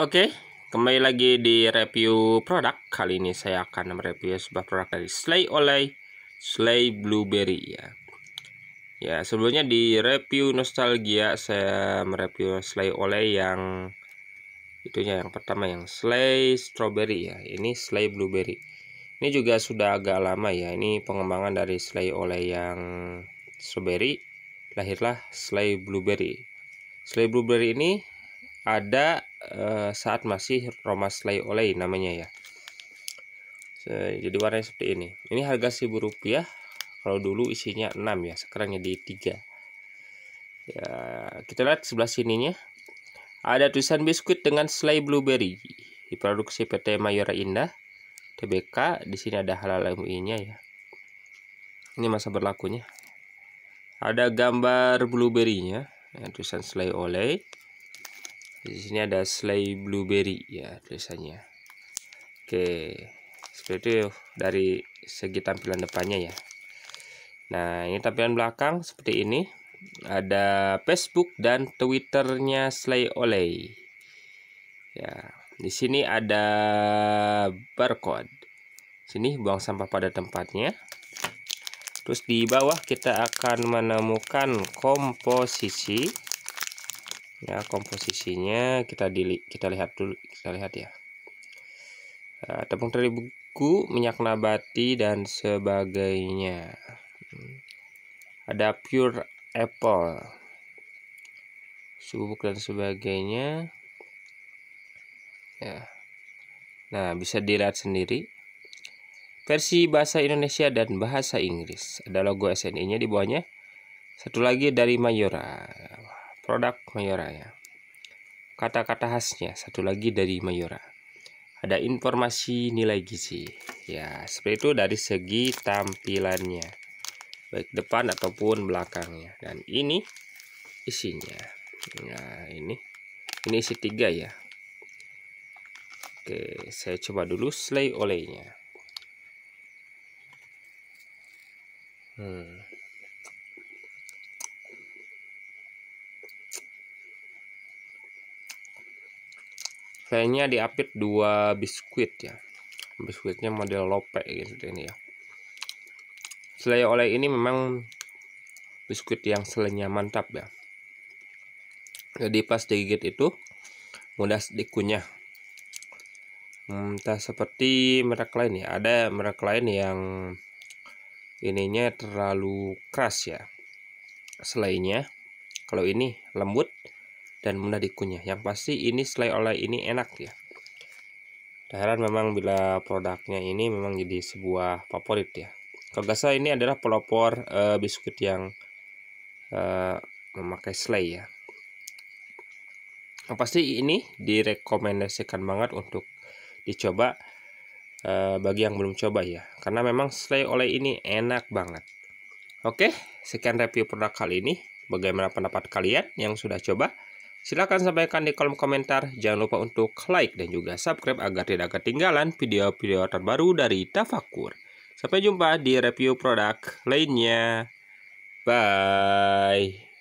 Oke, kembali lagi di review produk. Kali ini saya akan mereview sebuah produk dari Slay olay Slay Blueberry ya. Ya, sebelumnya di review nostalgia saya mereview Slay olay yang itunya yang pertama yang Slay Strawberry ya. Ini Slay Blueberry. Ini juga sudah agak lama ya. Ini pengembangan dari Slay olay yang Strawberry lahirlah Slay Blueberry. Slay Blueberry ini ada uh, saat masih Roma Slay Olay namanya ya jadi warnanya seperti ini ini harga seribu rupiah kalau dulu isinya 6 ya sekarang jadi 3 ya kita lihat sebelah sininya ada tulisan biskuit dengan selai blueberry diproduksi PT Mayora Indah TBK di sini ada halal MUI nya ya ini masa berlakunya ada gambar blueberry nya ya, tulisan selai oleh di sini ada slay blueberry ya tulisannya oke seperti itu dari segi tampilan depannya ya nah ini tampilan belakang seperti ini ada Facebook dan Twitternya Slay Olay ya di sini ada barcode sini buang sampah pada tempatnya terus di bawah kita akan menemukan komposisi Ya, komposisinya kita di, kita lihat dulu, kita lihat ya. Nah, tepung terigu, minyak nabati dan sebagainya. Ada pure apple. Subuk dan sebagainya. Ya. Nah, bisa dilihat sendiri. Versi bahasa Indonesia dan bahasa Inggris. Ada logo SNI-nya di bawahnya. Satu lagi dari Mayora produk Mayora ya. Kata-kata khasnya satu lagi dari Mayora. Ada informasi nilai gizi. Ya, seperti itu dari segi tampilannya. Baik depan ataupun belakangnya. Dan ini isinya. Nah, ini ini isi tiga ya. Oke, saya coba dulu selai olehnya. Hmm. kayaknya diapit dua biskuit ya biskuitnya model lope gitu ini ya selai oleh ini memang biskuit yang selainnya mantap ya jadi pas digigit itu mudah dikunyah hmm, entah seperti merek lain ya ada merek lain yang ininya terlalu keras ya selainya kalau ini lembut dan mudah dikunyah. Yang pasti ini selai oleh ini enak ya. Heran memang bila produknya ini memang jadi sebuah favorit ya. Kalau nggak salah ini adalah pelopor e, biskuit yang e, memakai selai ya. Yang pasti ini direkomendasikan banget untuk dicoba e, bagi yang belum coba ya. Karena memang selai oleh ini enak banget. Oke, sekian review produk kali ini. Bagaimana pendapat kalian yang sudah coba? Silahkan sampaikan di kolom komentar. Jangan lupa untuk like dan juga subscribe agar tidak ketinggalan video-video terbaru dari Tafakur. Sampai jumpa di review produk lainnya. Bye.